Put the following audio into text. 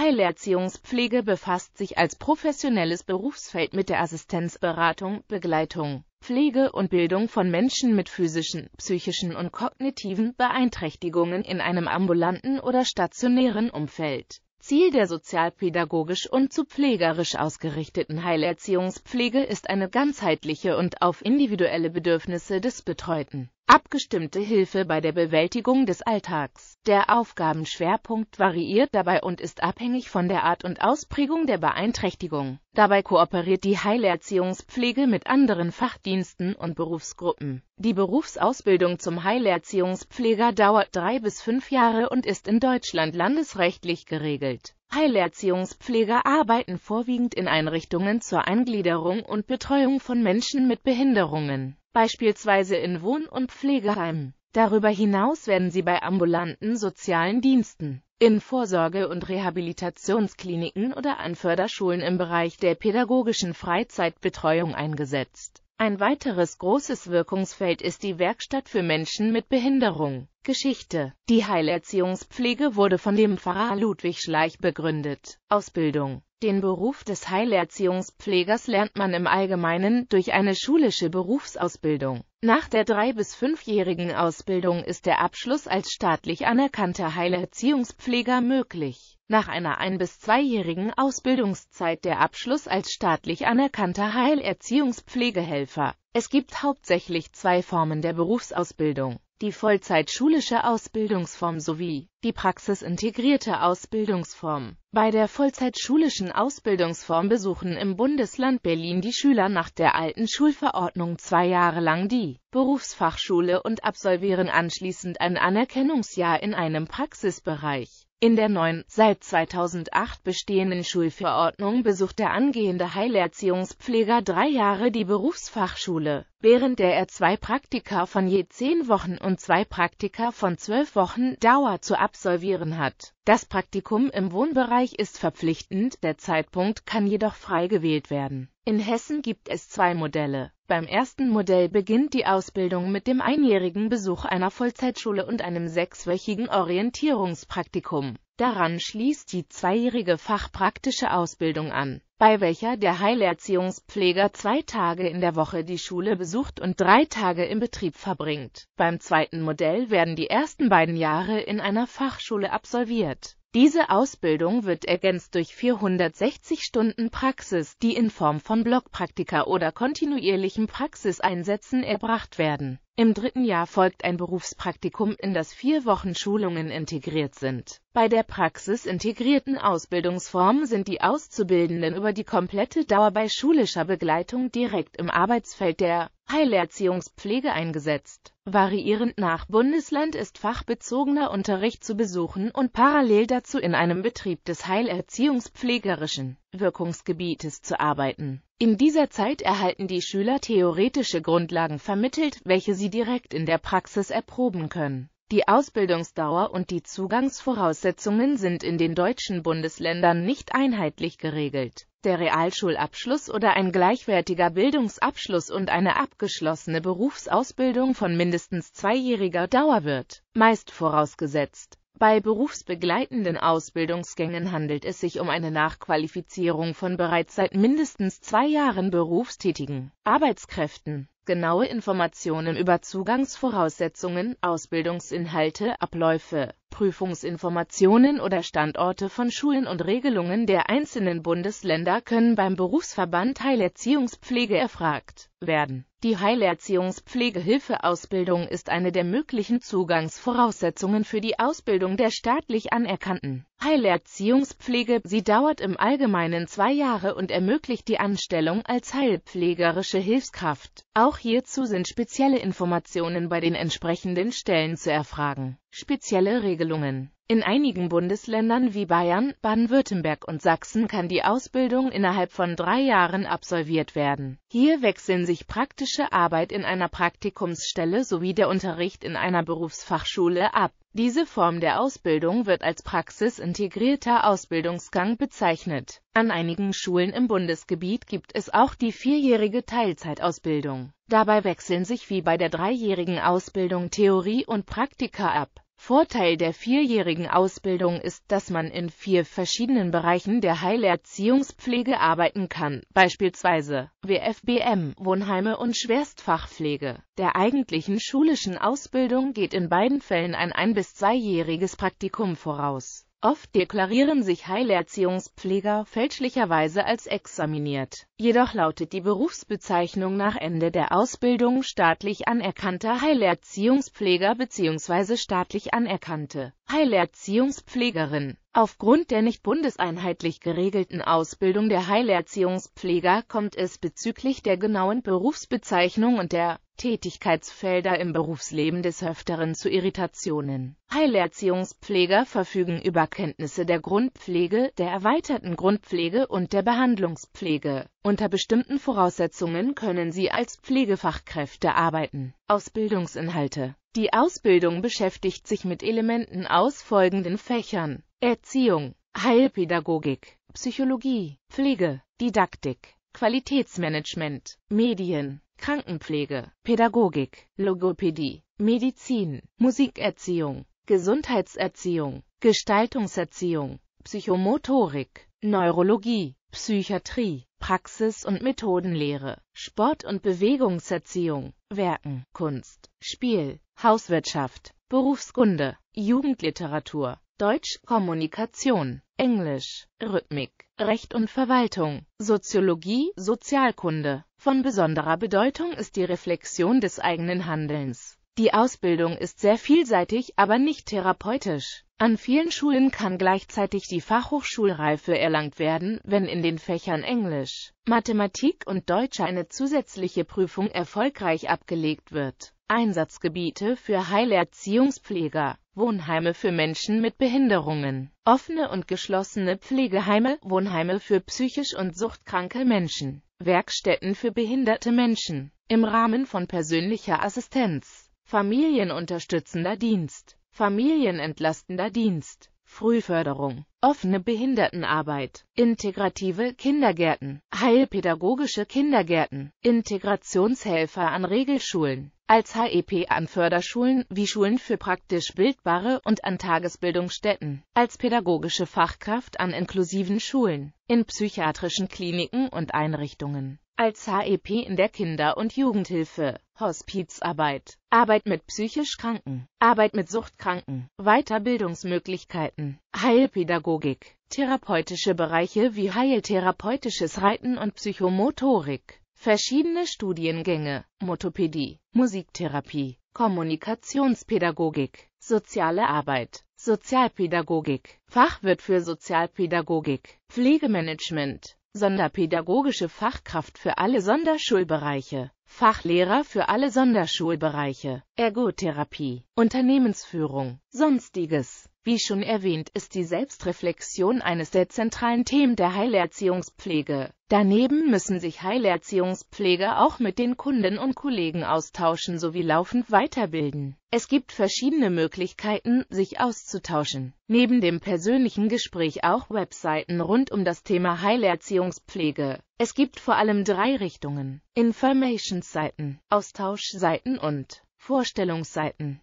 Heilerziehungspflege befasst sich als professionelles Berufsfeld mit der Assistenzberatung, Begleitung, Pflege und Bildung von Menschen mit physischen, psychischen und kognitiven Beeinträchtigungen in einem ambulanten oder stationären Umfeld. Ziel der sozialpädagogisch und zu pflegerisch ausgerichteten Heilerziehungspflege ist eine ganzheitliche und auf individuelle Bedürfnisse des Betreuten abgestimmte Hilfe bei der Bewältigung des Alltags. Der Aufgabenschwerpunkt variiert dabei und ist abhängig von der Art und Ausprägung der Beeinträchtigung. Dabei kooperiert die Heilerziehungspflege mit anderen Fachdiensten und Berufsgruppen. Die Berufsausbildung zum Heilerziehungspfleger dauert drei bis fünf Jahre und ist in Deutschland landesrechtlich geregelt. Heilerziehungspfleger arbeiten vorwiegend in Einrichtungen zur Eingliederung und Betreuung von Menschen mit Behinderungen beispielsweise in Wohn- und Pflegeheimen. Darüber hinaus werden sie bei ambulanten sozialen Diensten, in Vorsorge- und Rehabilitationskliniken oder an Förderschulen im Bereich der pädagogischen Freizeitbetreuung eingesetzt. Ein weiteres großes Wirkungsfeld ist die Werkstatt für Menschen mit Behinderung. Geschichte. Die Heilerziehungspflege wurde von dem Pfarrer Ludwig Schleich begründet. Ausbildung den Beruf des Heilerziehungspflegers lernt man im Allgemeinen durch eine schulische Berufsausbildung. Nach der drei- bis fünfjährigen Ausbildung ist der Abschluss als staatlich anerkannter Heilerziehungspfleger möglich. Nach einer ein- bis zweijährigen Ausbildungszeit der Abschluss als staatlich anerkannter Heilerziehungspflegehelfer. Es gibt hauptsächlich zwei Formen der Berufsausbildung die vollzeitschulische Ausbildungsform sowie die praxisintegrierte Ausbildungsform. Bei der vollzeitschulischen Ausbildungsform besuchen im Bundesland Berlin die Schüler nach der alten Schulverordnung zwei Jahre lang die Berufsfachschule und absolvieren anschließend ein Anerkennungsjahr in einem Praxisbereich. In der neuen, seit 2008 bestehenden Schulverordnung besucht der angehende Heilerziehungspfleger drei Jahre die Berufsfachschule, während der er zwei Praktika von je zehn Wochen und zwei Praktika von zwölf Wochen Dauer zu absolvieren hat. Das Praktikum im Wohnbereich ist verpflichtend, der Zeitpunkt kann jedoch frei gewählt werden in Hessen gibt es zwei Modelle. Beim ersten Modell beginnt die Ausbildung mit dem einjährigen Besuch einer Vollzeitschule und einem sechswöchigen Orientierungspraktikum. Daran schließt die zweijährige fachpraktische Ausbildung an, bei welcher der Heilerziehungspfleger zwei Tage in der Woche die Schule besucht und drei Tage im Betrieb verbringt. Beim zweiten Modell werden die ersten beiden Jahre in einer Fachschule absolviert diese Ausbildung wird ergänzt durch 460 Stunden Praxis, die in Form von Blockpraktika oder kontinuierlichen Praxiseinsätzen erbracht werden im dritten Jahr folgt ein Berufspraktikum, in das vier Wochen Schulungen integriert sind. Bei der praxisintegrierten Ausbildungsform sind die Auszubildenden über die komplette Dauer bei schulischer Begleitung direkt im Arbeitsfeld der Heilerziehungspflege eingesetzt. Variierend nach Bundesland ist fachbezogener Unterricht zu besuchen und parallel dazu in einem Betrieb des heilerziehungspflegerischen Wirkungsgebietes zu arbeiten. In dieser Zeit erhalten die Schüler theoretische Grundlagen vermittelt, welche sie direkt in der Praxis erproben können. Die Ausbildungsdauer und die Zugangsvoraussetzungen sind in den deutschen Bundesländern nicht einheitlich geregelt. Der Realschulabschluss oder ein gleichwertiger Bildungsabschluss und eine abgeschlossene Berufsausbildung von mindestens zweijähriger Dauer wird meist vorausgesetzt. Bei berufsbegleitenden Ausbildungsgängen handelt es sich um eine Nachqualifizierung von bereits seit mindestens zwei Jahren berufstätigen Arbeitskräften. Genaue Informationen über Zugangsvoraussetzungen, Ausbildungsinhalte, Abläufe Prüfungsinformationen oder Standorte von Schulen und Regelungen der einzelnen Bundesländer können beim Berufsverband Heilerziehungspflege erfragt werden. Die Heilerziehungspflegehilfeausbildung ist eine der möglichen Zugangsvoraussetzungen für die Ausbildung der staatlich anerkannten Heilerziehungspflege. Sie dauert im Allgemeinen zwei Jahre und ermöglicht die Anstellung als heilpflegerische Hilfskraft. Auch hierzu sind spezielle Informationen bei den entsprechenden Stellen zu erfragen Spezielle Regelungen In einigen Bundesländern wie Bayern, Baden-Württemberg und Sachsen kann die Ausbildung innerhalb von drei Jahren absolviert werden. Hier wechseln sich praktische Arbeit in einer Praktikumsstelle sowie der Unterricht in einer Berufsfachschule ab diese Form der Ausbildung wird als praxisintegrierter Ausbildungsgang bezeichnet. An einigen Schulen im Bundesgebiet gibt es auch die vierjährige Teilzeitausbildung. Dabei wechseln sich wie bei der dreijährigen Ausbildung Theorie und Praktika ab Vorteil der vierjährigen Ausbildung ist, dass man in vier verschiedenen Bereichen der Heilerziehungspflege arbeiten kann, beispielsweise WFBM, Wohnheime und Schwerstfachpflege. Der eigentlichen schulischen Ausbildung geht in beiden Fällen ein ein- bis zweijähriges Praktikum voraus Oft deklarieren sich Heilerziehungspfleger fälschlicherweise als examiniert. Jedoch lautet die Berufsbezeichnung nach Ende der Ausbildung staatlich anerkannter Heilerziehungspfleger bzw. staatlich anerkannte Heilerziehungspflegerin. Aufgrund der nicht bundeseinheitlich geregelten Ausbildung der Heilerziehungspfleger kommt es bezüglich der genauen Berufsbezeichnung und der Tätigkeitsfelder im Berufsleben des Öfteren zu Irritationen. Heilerziehungspfleger verfügen über Kenntnisse der Grundpflege, der erweiterten Grundpflege und der Behandlungspflege. Unter bestimmten Voraussetzungen können sie als Pflegefachkräfte arbeiten. Ausbildungsinhalte Die Ausbildung beschäftigt sich mit Elementen aus folgenden Fächern Erziehung, Heilpädagogik, Psychologie, Pflege, Didaktik, Qualitätsmanagement, Medien, Krankenpflege, Pädagogik, Logopädie, Medizin, Musikerziehung, Gesundheitserziehung, Gestaltungserziehung, Psychomotorik, Neurologie, Psychiatrie, Praxis und Methodenlehre, Sport- und Bewegungserziehung, Werken, Kunst, Spiel, Hauswirtschaft, Berufskunde, Jugendliteratur, Deutsch, Kommunikation, Englisch, Rhythmik, Recht und Verwaltung, Soziologie, Sozialkunde. Von besonderer Bedeutung ist die Reflexion des eigenen Handelns. Die Ausbildung ist sehr vielseitig, aber nicht therapeutisch. An vielen Schulen kann gleichzeitig die Fachhochschulreife erlangt werden, wenn in den Fächern Englisch, Mathematik und Deutsch eine zusätzliche Prüfung erfolgreich abgelegt wird. Einsatzgebiete für Heilerziehungspfleger, Wohnheime für Menschen mit Behinderungen, offene und geschlossene Pflegeheime, Wohnheime für psychisch und suchtkranke Menschen, Werkstätten für behinderte Menschen, im Rahmen von persönlicher Assistenz, familienunterstützender Dienst familienentlastender Dienst, Frühförderung, offene Behindertenarbeit, integrative Kindergärten, heilpädagogische Kindergärten, Integrationshelfer an Regelschulen, als HEP an Förderschulen wie Schulen für praktisch Bildbare und an Tagesbildungsstätten, als pädagogische Fachkraft an inklusiven Schulen, in psychiatrischen Kliniken und Einrichtungen als HEP in der Kinder- und Jugendhilfe, Hospizarbeit, Arbeit mit psychisch Kranken, Arbeit mit Suchtkranken, Weiterbildungsmöglichkeiten, Heilpädagogik, therapeutische Bereiche wie heiltherapeutisches Reiten und Psychomotorik, verschiedene Studiengänge, Motopädie, Musiktherapie, Kommunikationspädagogik, soziale Arbeit, Sozialpädagogik, Fachwirt für Sozialpädagogik, Pflegemanagement, Sonderpädagogische Fachkraft für alle Sonderschulbereiche, Fachlehrer für alle Sonderschulbereiche, Ergotherapie, Unternehmensführung, Sonstiges. Wie schon erwähnt ist die Selbstreflexion eines der zentralen Themen der Heilerziehungspflege. Daneben müssen sich Heilerziehungspfleger auch mit den Kunden und Kollegen austauschen sowie laufend weiterbilden. Es gibt verschiedene Möglichkeiten, sich auszutauschen. Neben dem persönlichen Gespräch auch Webseiten rund um das Thema Heilerziehungspflege. Es gibt vor allem drei Richtungen. Informationsseiten, Austauschseiten und Vorstellungsseiten.